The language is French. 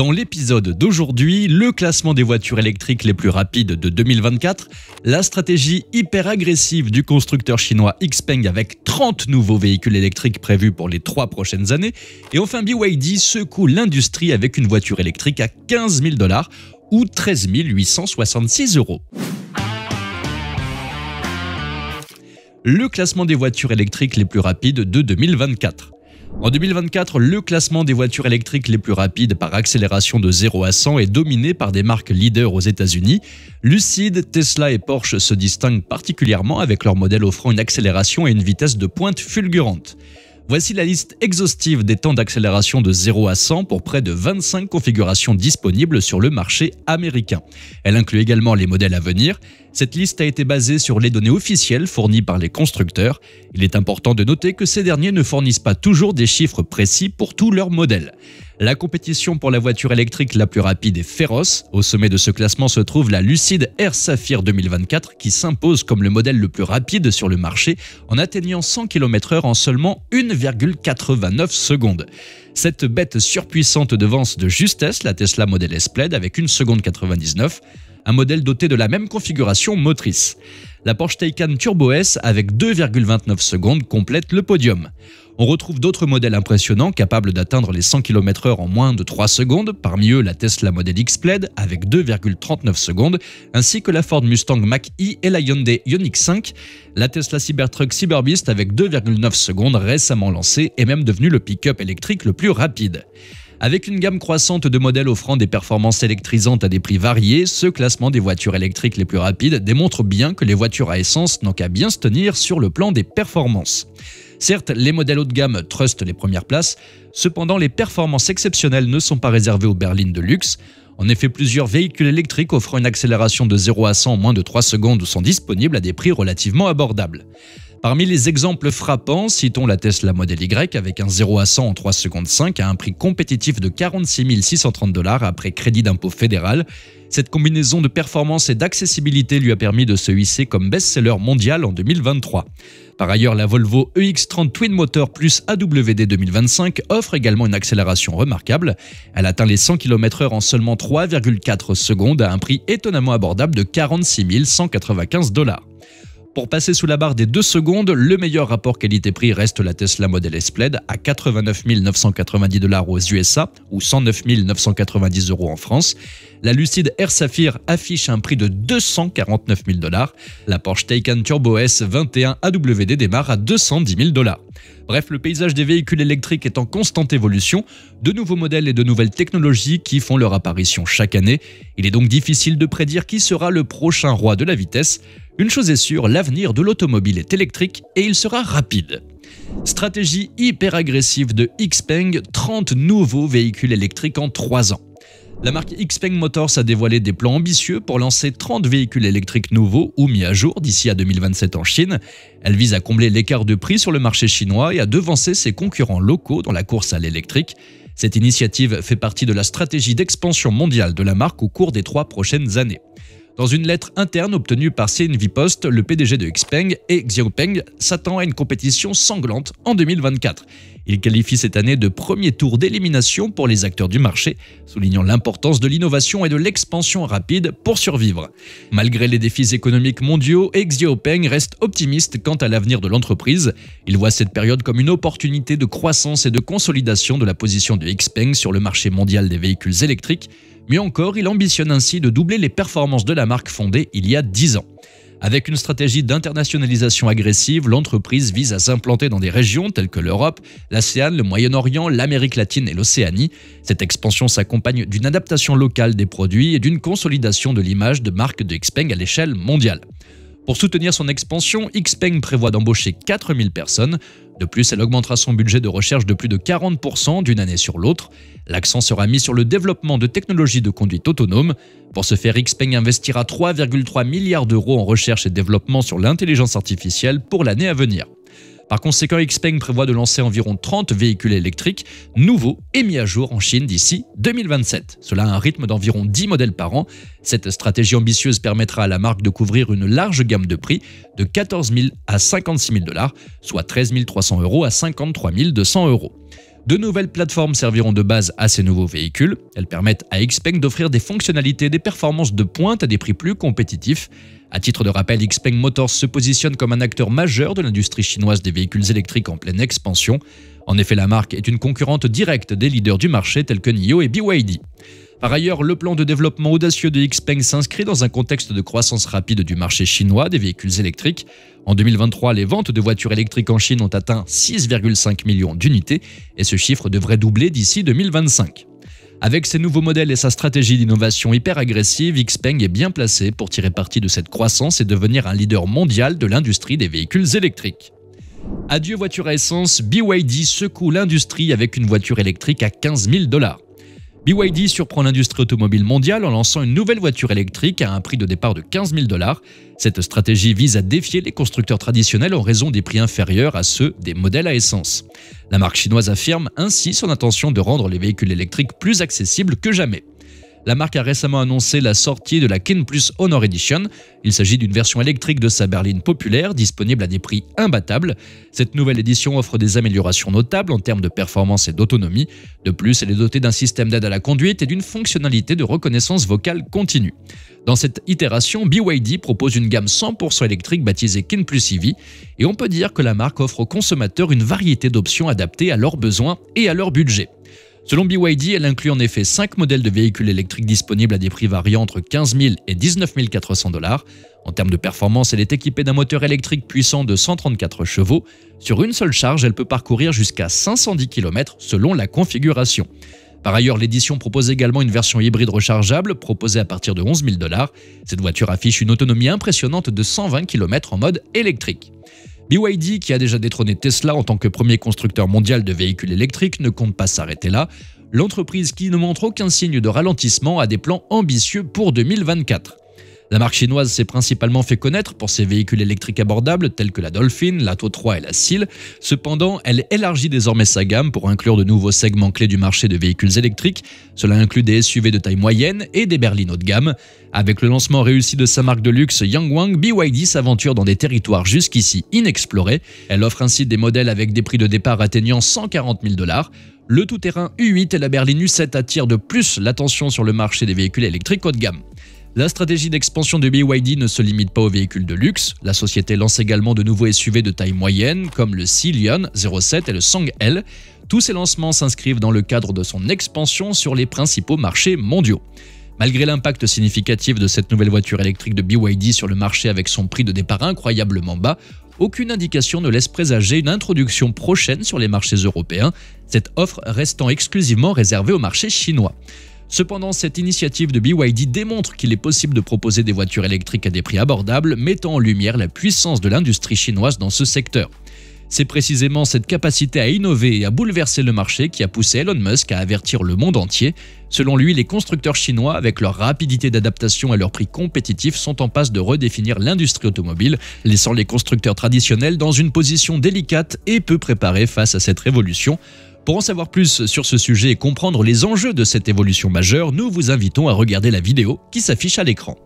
Dans l'épisode d'aujourd'hui, le classement des voitures électriques les plus rapides de 2024, la stratégie hyper agressive du constructeur chinois Xpeng avec 30 nouveaux véhicules électriques prévus pour les 3 prochaines années, et enfin BYD secoue l'industrie avec une voiture électrique à 15 000 dollars ou 13 866 euros. Le classement des voitures électriques les plus rapides de 2024. En 2024, le classement des voitures électriques les plus rapides par accélération de 0 à 100 est dominé par des marques leaders aux États-Unis. Lucid, Tesla et Porsche se distinguent particulièrement avec leurs modèles offrant une accélération et une vitesse de pointe fulgurante. Voici la liste exhaustive des temps d'accélération de 0 à 100 pour près de 25 configurations disponibles sur le marché américain. Elle inclut également les modèles à venir. Cette liste a été basée sur les données officielles fournies par les constructeurs. Il est important de noter que ces derniers ne fournissent pas toujours des chiffres précis pour tous leurs modèles. La compétition pour la voiture électrique la plus rapide est féroce. Au sommet de ce classement se trouve la Lucide Air Sapphire 2024 qui s'impose comme le modèle le plus rapide sur le marché en atteignant 100 km/h en seulement 1,89 secondes. Cette bête surpuissante devance de justesse la Tesla Model S Plaid avec une seconde 99 un modèle doté de la même configuration motrice. La Porsche Taycan Turbo S avec 2,29 secondes complète le podium. On retrouve d'autres modèles impressionnants capables d'atteindre les 100 km/h en moins de 3 secondes, parmi eux la Tesla Model X Plaid avec 2,39 secondes, ainsi que la Ford Mustang Mach-E et la Hyundai Ioniq 5, la Tesla Cybertruck Cyberbeast avec 2,9 secondes récemment lancée et même devenue le pick-up électrique le plus rapide. Avec une gamme croissante de modèles offrant des performances électrisantes à des prix variés, ce classement des voitures électriques les plus rapides démontre bien que les voitures à essence n'ont qu'à bien se tenir sur le plan des performances. Certes, les modèles haut de gamme trustent les premières places, cependant les performances exceptionnelles ne sont pas réservées aux berlines de luxe. En effet, plusieurs véhicules électriques offrant une accélération de 0 à 100 en moins de 3 secondes sont disponibles à des prix relativement abordables. Parmi les exemples frappants, citons la Tesla Model Y avec un 0 à 100 en 3 secondes 5 à un prix compétitif de 46 630 dollars après crédit d'impôt fédéral. Cette combinaison de performance et d'accessibilité lui a permis de se hisser comme best-seller mondial en 2023. Par ailleurs, la Volvo EX30 Twin Motor plus AWD 2025 offre également une accélération remarquable. Elle atteint les 100 km/h en seulement 3,4 secondes à un prix étonnamment abordable de 46 195 dollars. Pour passer sous la barre des 2 secondes, le meilleur rapport qualité-prix reste la Tesla Model S Plaid à 89 990 dollars aux USA ou 109 990 euros en France. La Lucide Air Sapphire affiche un prix de 249 000 dollars. La Porsche Taycan Turbo S 21 AWD démarre à 210 000 dollars. Bref, le paysage des véhicules électriques est en constante évolution, de nouveaux modèles et de nouvelles technologies qui font leur apparition chaque année. Il est donc difficile de prédire qui sera le prochain roi de la vitesse. Une chose est sûre, l'avenir de l'automobile est électrique et il sera rapide. Stratégie hyper agressive de Xpeng, 30 nouveaux véhicules électriques en 3 ans. La marque Xpeng Motors a dévoilé des plans ambitieux pour lancer 30 véhicules électriques nouveaux ou mis à jour d'ici à 2027 en Chine. Elle vise à combler l'écart de prix sur le marché chinois et à devancer ses concurrents locaux dans la course à l'électrique. Cette initiative fait partie de la stratégie d'expansion mondiale de la marque au cours des trois prochaines années. Dans une lettre interne obtenue par Post, le PDG de Xpeng et Xiaopeng s'attend à une compétition sanglante en 2024. Il qualifie cette année de premier tour d'élimination pour les acteurs du marché, soulignant l'importance de l'innovation et de l'expansion rapide pour survivre. Malgré les défis économiques mondiaux, Xiaopeng reste optimiste quant à l'avenir de l'entreprise. Il voit cette période comme une opportunité de croissance et de consolidation de la position de Xpeng sur le marché mondial des véhicules électriques. Mieux encore, il ambitionne ainsi de doubler les performances de la marque fondée il y a 10 ans. Avec une stratégie d'internationalisation agressive, l'entreprise vise à s'implanter dans des régions telles que l'Europe, l'ASEAN, le Moyen-Orient, l'Amérique latine et l'Océanie. Cette expansion s'accompagne d'une adaptation locale des produits et d'une consolidation de l'image de marque de Xpeng à l'échelle mondiale. Pour soutenir son expansion, Xpeng prévoit d'embaucher 4000 personnes, de plus, elle augmentera son budget de recherche de plus de 40% d'une année sur l'autre. L'accent sera mis sur le développement de technologies de conduite autonome. Pour ce faire, Xpeng investira 3,3 milliards d'euros en recherche et développement sur l'intelligence artificielle pour l'année à venir. Par conséquent, Xpeng prévoit de lancer environ 30 véhicules électriques nouveaux et mis à jour en Chine d'ici 2027. Cela a un rythme d'environ 10 modèles par an. Cette stratégie ambitieuse permettra à la marque de couvrir une large gamme de prix de 14 000 à 56 000 dollars, soit 13 300 euros à 53 200 euros. De nouvelles plateformes serviront de base à ces nouveaux véhicules. Elles permettent à Xpeng d'offrir des fonctionnalités et des performances de pointe à des prix plus compétitifs. À titre de rappel, Xpeng Motors se positionne comme un acteur majeur de l'industrie chinoise des véhicules électriques en pleine expansion. En effet, la marque est une concurrente directe des leaders du marché tels que NIO et BYD. Par ailleurs, le plan de développement audacieux de Xpeng s'inscrit dans un contexte de croissance rapide du marché chinois des véhicules électriques. En 2023, les ventes de voitures électriques en Chine ont atteint 6,5 millions d'unités et ce chiffre devrait doubler d'ici 2025. Avec ses nouveaux modèles et sa stratégie d'innovation hyper agressive, Xpeng est bien placé pour tirer parti de cette croissance et devenir un leader mondial de l'industrie des véhicules électriques. Adieu voiture à essence, BYD secoue l'industrie avec une voiture électrique à 15 000 dollars. BYD surprend l'industrie automobile mondiale en lançant une nouvelle voiture électrique à un prix de départ de 15 000 dollars. Cette stratégie vise à défier les constructeurs traditionnels en raison des prix inférieurs à ceux des modèles à essence. La marque chinoise affirme ainsi son intention de rendre les véhicules électriques plus accessibles que jamais la marque a récemment annoncé la sortie de la Kin Plus Honor Edition. Il s'agit d'une version électrique de sa berline populaire, disponible à des prix imbattables. Cette nouvelle édition offre des améliorations notables en termes de performance et d'autonomie. De plus, elle est dotée d'un système d'aide à la conduite et d'une fonctionnalité de reconnaissance vocale continue. Dans cette itération, BYD propose une gamme 100% électrique baptisée Kin Plus EV, et on peut dire que la marque offre aux consommateurs une variété d'options adaptées à leurs besoins et à leur budget. Selon BYD, elle inclut en effet 5 modèles de véhicules électriques disponibles à des prix variant entre 15 000 et 19 400 dollars. En termes de performance, elle est équipée d'un moteur électrique puissant de 134 chevaux. Sur une seule charge, elle peut parcourir jusqu'à 510 km selon la configuration. Par ailleurs, l'édition propose également une version hybride rechargeable proposée à partir de 11 000 dollars. Cette voiture affiche une autonomie impressionnante de 120 km en mode électrique. BYD, qui a déjà détrôné Tesla en tant que premier constructeur mondial de véhicules électriques, ne compte pas s'arrêter là. L'entreprise qui ne montre aucun signe de ralentissement a des plans ambitieux pour 2024. La marque chinoise s'est principalement fait connaître pour ses véhicules électriques abordables tels que la Dolphin, la Tau3 et la Seal. Cependant, elle élargit désormais sa gamme pour inclure de nouveaux segments clés du marché de véhicules électriques. Cela inclut des SUV de taille moyenne et des berlines haut de gamme. Avec le lancement réussi de sa marque de luxe Yangwang, BYD s'aventure dans des territoires jusqu'ici inexplorés. Elle offre ainsi des modèles avec des prix de départ atteignant 140 000 dollars. Le tout-terrain U8 et la berline U7 attirent de plus l'attention sur le marché des véhicules électriques haut de gamme. La stratégie d'expansion de BYD ne se limite pas aux véhicules de luxe. La société lance également de nouveaux SUV de taille moyenne comme le Silion 07 et le Song l Tous ces lancements s'inscrivent dans le cadre de son expansion sur les principaux marchés mondiaux. Malgré l'impact significatif de cette nouvelle voiture électrique de BYD sur le marché avec son prix de départ incroyablement bas, aucune indication ne laisse présager une introduction prochaine sur les marchés européens, cette offre restant exclusivement réservée au marché chinois. Cependant, cette initiative de BYD démontre qu'il est possible de proposer des voitures électriques à des prix abordables, mettant en lumière la puissance de l'industrie chinoise dans ce secteur. C'est précisément cette capacité à innover et à bouleverser le marché qui a poussé Elon Musk à avertir le monde entier. Selon lui, les constructeurs chinois, avec leur rapidité d'adaptation et leur prix compétitif, sont en passe de redéfinir l'industrie automobile, laissant les constructeurs traditionnels dans une position délicate et peu préparée face à cette révolution. Pour en savoir plus sur ce sujet et comprendre les enjeux de cette évolution majeure, nous vous invitons à regarder la vidéo qui s'affiche à l'écran.